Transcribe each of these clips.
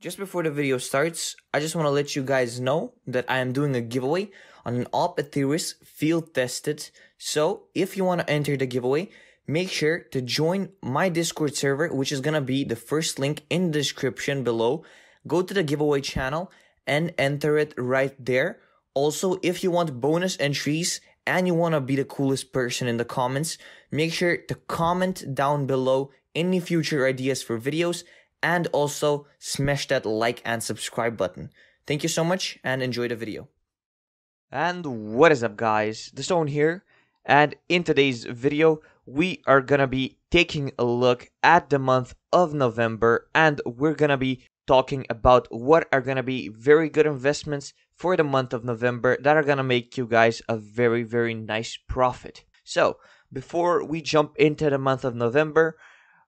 Just before the video starts, I just want to let you guys know that I am doing a giveaway on an op theorist field tested. So if you want to enter the giveaway, make sure to join my Discord server, which is going to be the first link in the description below. Go to the giveaway channel and enter it right there. Also, if you want bonus entries and you want to be the coolest person in the comments, make sure to comment down below any future ideas for videos and also smash that like and subscribe button. Thank you so much and enjoy the video. And what is up guys, The Stone here and in today's video we are gonna be taking a look at the month of November and we're gonna be talking about what are gonna be very good investments for the month of November that are gonna make you guys a very very nice profit. So before we jump into the month of November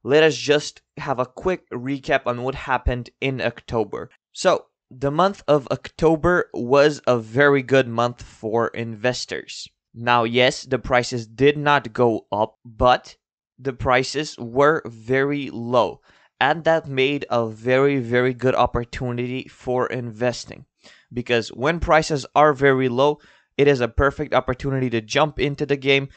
let us just have a quick recap on what happened in October. So, the month of October was a very good month for investors. Now, yes, the prices did not go up, but the prices were very low, and that made a very, very good opportunity for investing. Because when prices are very low, it is a perfect opportunity to jump into the game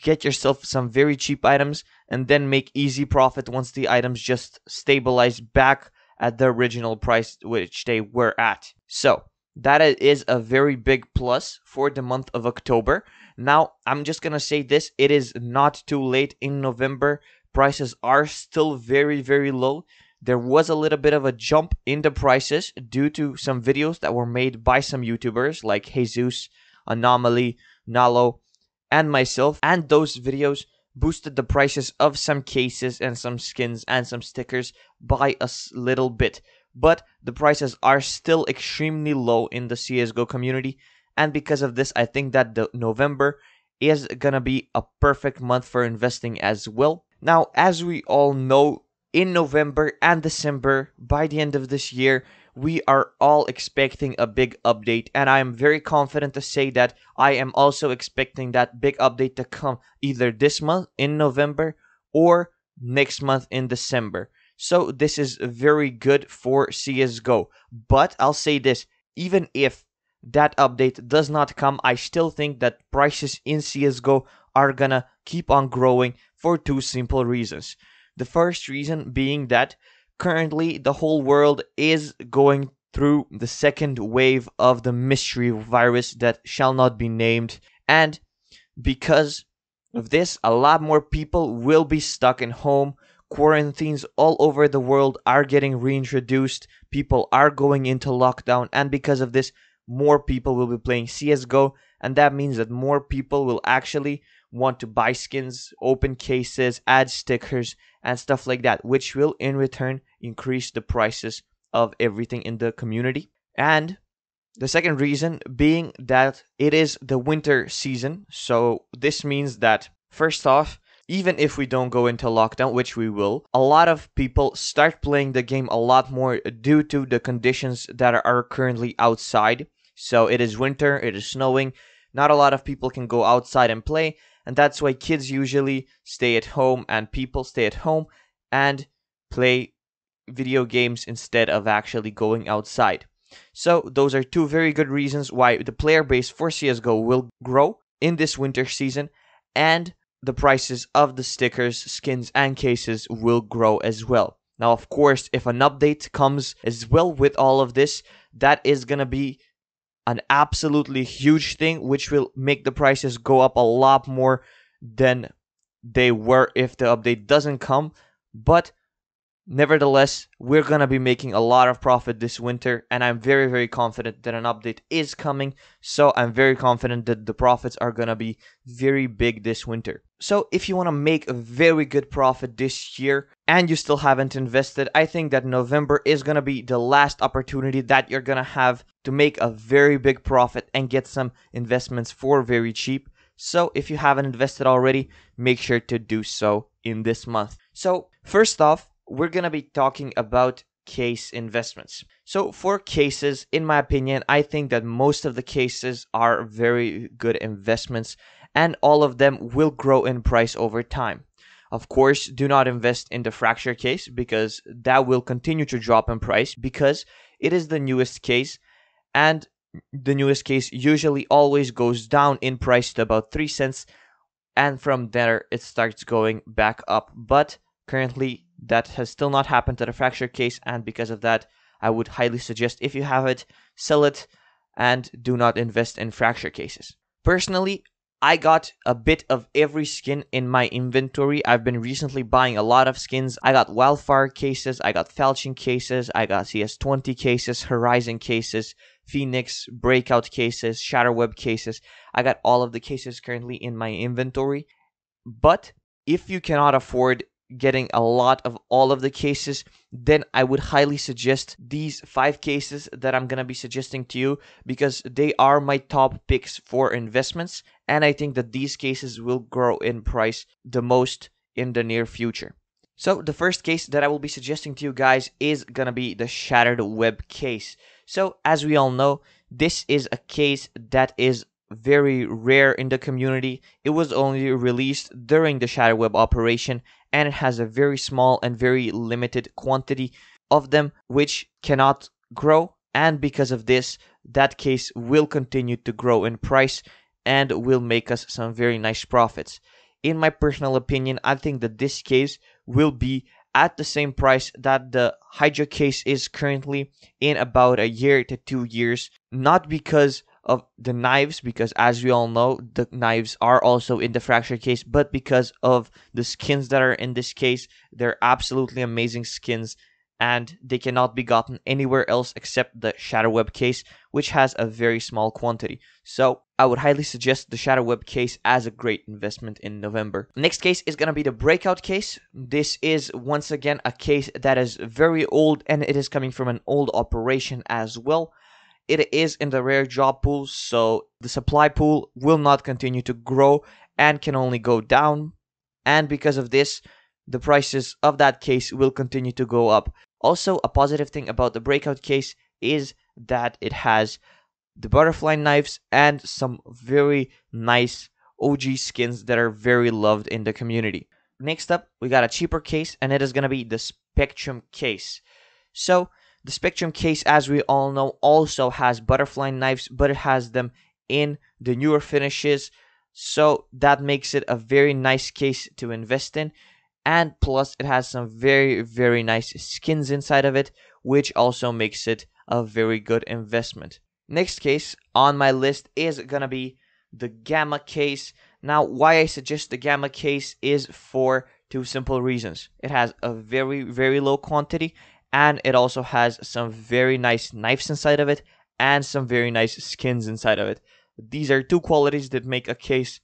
get yourself some very cheap items and then make easy profit once the items just stabilize back at the original price which they were at. So, that is a very big plus for the month of October. Now, I'm just going to say this it is not too late in November. Prices are still very, very low. There was a little bit of a jump in the prices due to some videos that were made by some YouTubers like Jesus, Anomaly, Nalo, and myself and those videos boosted the prices of some cases and some skins and some stickers by a little bit. But the prices are still extremely low in the CSGO community, and because of this, I think that the November is gonna be a perfect month for investing as well. Now, as we all know, in November and December, by the end of this year, we are all expecting a big update. And I am very confident to say that I am also expecting that big update to come either this month in November or next month in December. So this is very good for CSGO. But I'll say this even if that update does not come, I still think that prices in CSGO are gonna keep on growing for two simple reasons. The first reason being that currently the whole world is going through the second wave of the mystery virus that shall not be named. And because of this, a lot more people will be stuck in home. Quarantines all over the world are getting reintroduced. People are going into lockdown. And because of this, more people will be playing CSGO. And that means that more people will actually want to buy skins, open cases, add stickers, and stuff like that, which will in return increase the prices of everything in the community. And the second reason being that it is the winter season. So this means that, first off, even if we don't go into lockdown, which we will, a lot of people start playing the game a lot more due to the conditions that are currently outside. So it is winter, it is snowing, not a lot of people can go outside and play and that's why kids usually stay at home and people stay at home and play video games instead of actually going outside. So, those are two very good reasons why the player base for CSGO will grow in this winter season and the prices of the stickers, skins, and cases will grow as well. Now, of course, if an update comes as well with all of this, that is going to be an absolutely huge thing, which will make the prices go up a lot more than they were if the update doesn't come. But nevertheless, we're going to be making a lot of profit this winter, and I'm very, very confident that an update is coming. So I'm very confident that the profits are going to be very big this winter. So if you want to make a very good profit this year and you still haven't invested, I think that November is going to be the last opportunity that you're going to have to make a very big profit and get some investments for very cheap. So if you haven't invested already, make sure to do so in this month. So first off, we're going to be talking about case investments. So for cases, in my opinion, I think that most of the cases are very good investments and all of them will grow in price over time. Of course, do not invest in the fracture case because that will continue to drop in price because it is the newest case and the newest case usually always goes down in price to about 3 cents and from there it starts going back up. But currently that has still not happened to the fracture case and because of that I would highly suggest if you have it, sell it and do not invest in fracture cases. Personally, I got a bit of every skin in my inventory. I've been recently buying a lot of skins. I got Wildfire cases, I got Falchion cases, I got CS20 cases, Horizon cases, Phoenix, Breakout cases, Shatterweb cases. I got all of the cases currently in my inventory. But if you cannot afford getting a lot of all of the cases, then I would highly suggest these five cases that I'm gonna be suggesting to you because they are my top picks for investments and I think that these cases will grow in price the most in the near future. So the first case that I will be suggesting to you guys is going to be the Shattered Web case. So as we all know, this is a case that is very rare in the community. It was only released during the Shattered Web operation and it has a very small and very limited quantity of them which cannot grow and because of this that case will continue to grow in price and will make us some very nice profits. In my personal opinion, I think that this case will be at the same price that the Hydra case is currently in about a year to two years, not because of the knives, because as we all know, the knives are also in the fracture case, but because of the skins that are in this case. They're absolutely amazing skins and they cannot be gotten anywhere else except the shadow web case, which has a very small quantity. So I would highly suggest the shadow web case as a great investment in November. Next case is going to be the Breakout case. This is once again a case that is very old and it is coming from an old operation as well. It is in the rare job pool, so the supply pool will not continue to grow and can only go down. And because of this, the prices of that case will continue to go up. Also, a positive thing about the breakout case is that it has the butterfly knives and some very nice OG skins that are very loved in the community. Next up, we got a cheaper case, and it is going to be the Spectrum case. So, the Spectrum case, as we all know, also has butterfly knives, but it has them in the newer finishes. So, that makes it a very nice case to invest in and plus it has some very very nice skins inside of it which also makes it a very good investment next case on my list is gonna be the gamma case now why i suggest the gamma case is for two simple reasons it has a very very low quantity and it also has some very nice knives inside of it and some very nice skins inside of it these are two qualities that make a case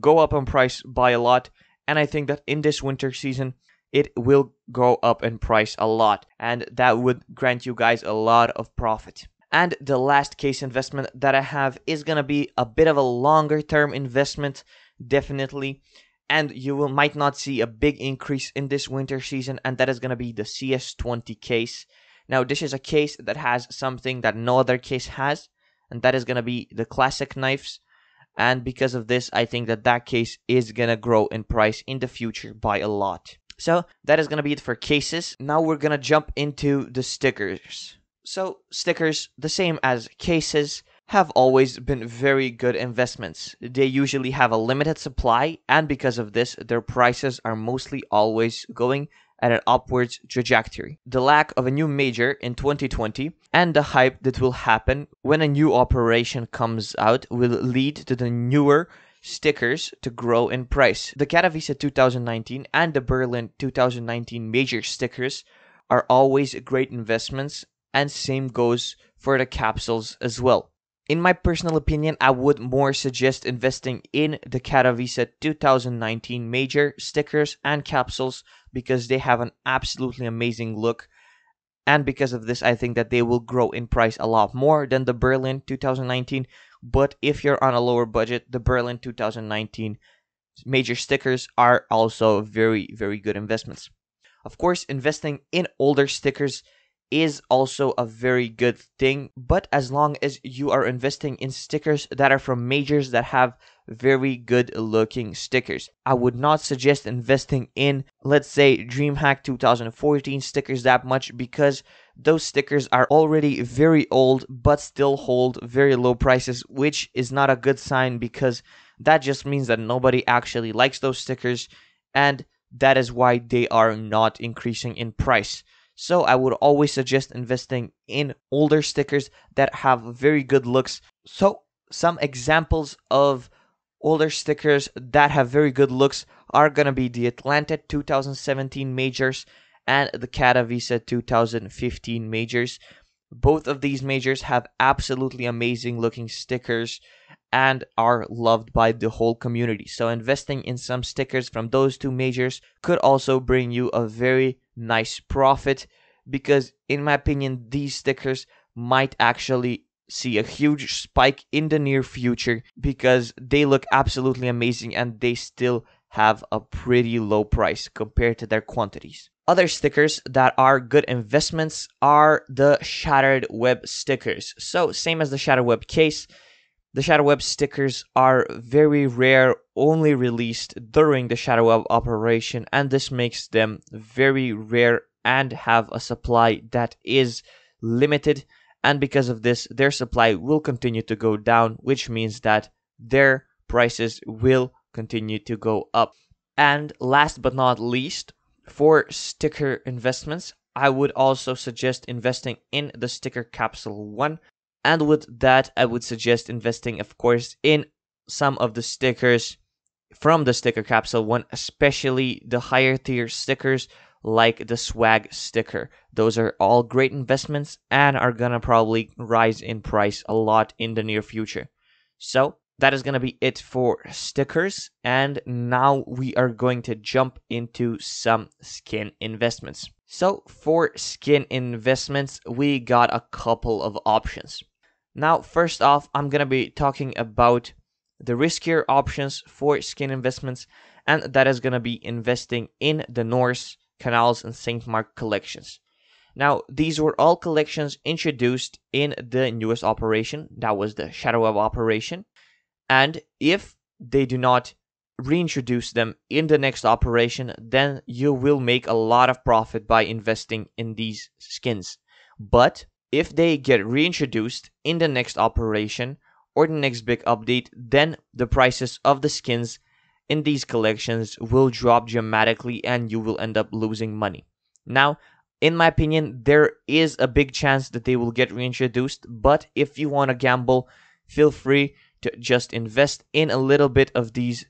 go up in price by a lot and I think that in this winter season, it will go up in price a lot, and that would grant you guys a lot of profit. And the last case investment that I have is gonna be a bit of a longer term investment, definitely. And you will, might not see a big increase in this winter season, and that is gonna be the CS20 case. Now, this is a case that has something that no other case has, and that is gonna be the classic knives and because of this, I think that that case is gonna grow in price in the future by a lot. So that is gonna be it for cases. Now we're gonna jump into the stickers. So stickers, the same as cases, have always been very good investments. They usually have a limited supply, and because of this, their prices are mostly always going at an upwards trajectory, the lack of a new major in 2020, and the hype that will happen when a new operation comes out will lead to the newer stickers to grow in price. The Katowice 2019 and the Berlin 2019 major stickers are always great investments and same goes for the capsules as well. In my personal opinion, I would more suggest investing in the Caravisa 2019 major stickers and capsules because they have an absolutely amazing look. And because of this, I think that they will grow in price a lot more than the Berlin 2019. But if you're on a lower budget, the Berlin 2019 major stickers are also very, very good investments. Of course, investing in older stickers is also a very good thing. But as long as you are investing in stickers that are from majors that have very good looking stickers, I would not suggest investing in, let's say, DreamHack 2014 stickers that much because those stickers are already very old but still hold very low prices, which is not a good sign because that just means that nobody actually likes those stickers and that is why they are not increasing in price. So I would always suggest investing in older stickers that have very good looks. So some examples of older stickers that have very good looks are going to be the Atlanta 2017 majors and the Katavisa 2015 majors. Both of these majors have absolutely amazing looking stickers and are loved by the whole community. So investing in some stickers from those two majors could also bring you a very nice profit because in my opinion these stickers might actually see a huge spike in the near future because they look absolutely amazing and they still have a pretty low price compared to their quantities. Other stickers that are good investments are the Shattered Web stickers. So, same as the Shattered Web case, the Shadow Web stickers are very rare, only released during the Shadow Web operation, and this makes them very rare and have a supply that is limited. And because of this, their supply will continue to go down, which means that their prices will continue to go up. And last but not least, for sticker investments, I would also suggest investing in the sticker capsule one and with that, I would suggest investing, of course, in some of the stickers from the sticker capsule one, especially the higher tier stickers like the swag sticker. Those are all great investments and are gonna probably rise in price a lot in the near future. So, that is gonna be it for stickers, and now we are going to jump into some skin investments. So, for skin investments, we got a couple of options. Now, first off, I'm going to be talking about the riskier options for skin investments, and that is going to be investing in the Norse canals and St. Mark collections. Now, these were all collections introduced in the newest operation, that was the Shadow Web operation. And if they do not reintroduce them in the next operation, then you will make a lot of profit by investing in these skins. But if they get reintroduced in the next operation or the next big update, then the prices of the skins in these collections will drop dramatically and you will end up losing money. Now, in my opinion, there is a big chance that they will get reintroduced, but if you want to gamble, feel free to just invest in a little bit of these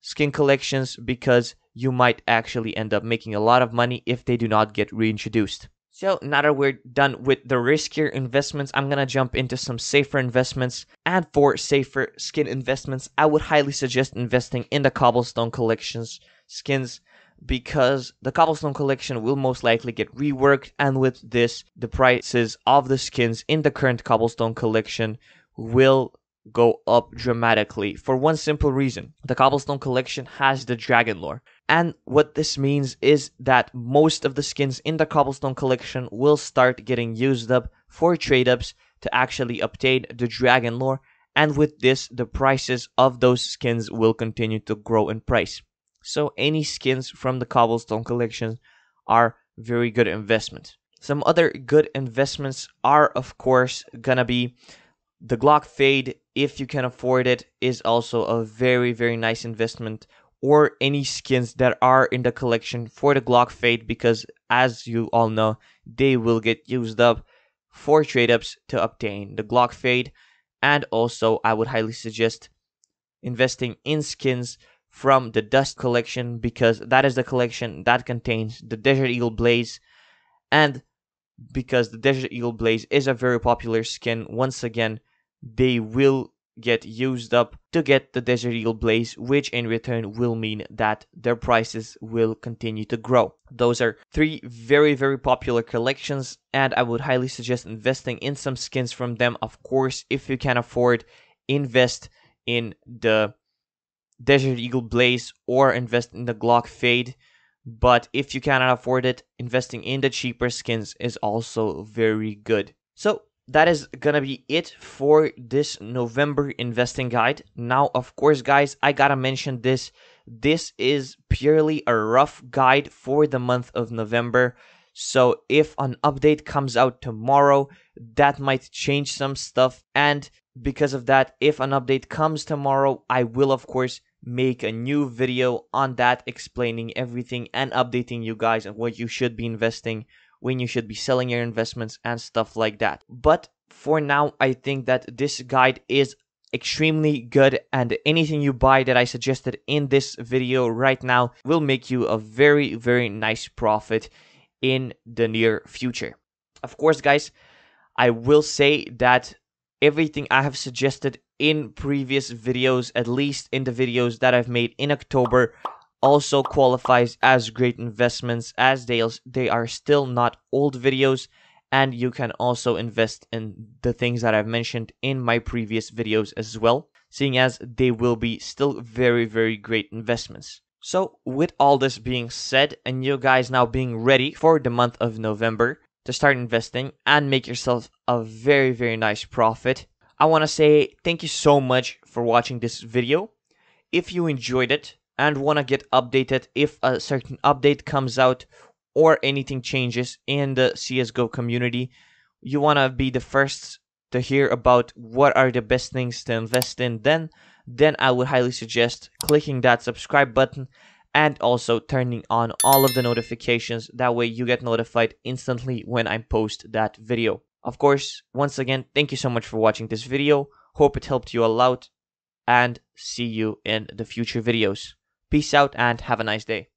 skin collections because you might actually end up making a lot of money if they do not get reintroduced. So now that we're done with the riskier investments, I'm gonna jump into some safer investments. And for safer skin investments, I would highly suggest investing in the cobblestone collections skins because the cobblestone collection will most likely get reworked and with this the prices of the skins in the current cobblestone collection will go up dramatically for one simple reason the cobblestone collection has the dragon lore and what this means is that most of the skins in the cobblestone collection will start getting used up for trade ups to actually obtain the dragon lore, and with this, the prices of those skins will continue to grow in price. So, any skins from the cobblestone collection are very good investments. Some other good investments are, of course, gonna be the Glock Fade, if you can afford it, is also a very, very nice investment or any skins that are in the collection for the Glock Fade because as you all know, they will get used up for trade ups to obtain the Glock Fade. And also, I would highly suggest investing in skins from the Dust collection because that is the collection that contains the Desert Eagle Blaze. And because the Desert Eagle Blaze is a very popular skin, once again, they will get used up to get the Desert Eagle Blaze, which in return will mean that their prices will continue to grow. Those are three very, very popular collections, and I would highly suggest investing in some skins from them. Of course, if you can afford, invest in the Desert Eagle Blaze or invest in the Glock Fade. But if you cannot afford it, investing in the cheaper skins is also very good. So that is gonna be it for this November investing guide. Now, of course, guys, I gotta mention this. This is purely a rough guide for the month of November. So, if an update comes out tomorrow, that might change some stuff. And because of that, if an update comes tomorrow, I will, of course, make a new video on that explaining everything and updating you guys on what you should be investing when you should be selling your investments and stuff like that. But for now, I think that this guide is extremely good and anything you buy that I suggested in this video right now will make you a very, very nice profit in the near future. Of course, guys, I will say that everything I have suggested in previous videos, at least in the videos that I've made in October, also qualifies as great investments as they, they are still not old videos and you can also invest in the things that I've mentioned in my previous videos as well, seeing as they will be still very, very great investments. So with all this being said, and you guys now being ready for the month of November to start investing and make yourself a very, very nice profit, I want to say thank you so much for watching this video. If you enjoyed it, and want to get updated if a certain update comes out or anything changes in the CSGO community. You want to be the first to hear about what are the best things to invest in then, then I would highly suggest clicking that subscribe button and also turning on all of the notifications. That way you get notified instantly when I post that video. Of course, once again, thank you so much for watching this video. Hope it helped you a lot and see you in the future videos. Peace out and have a nice day.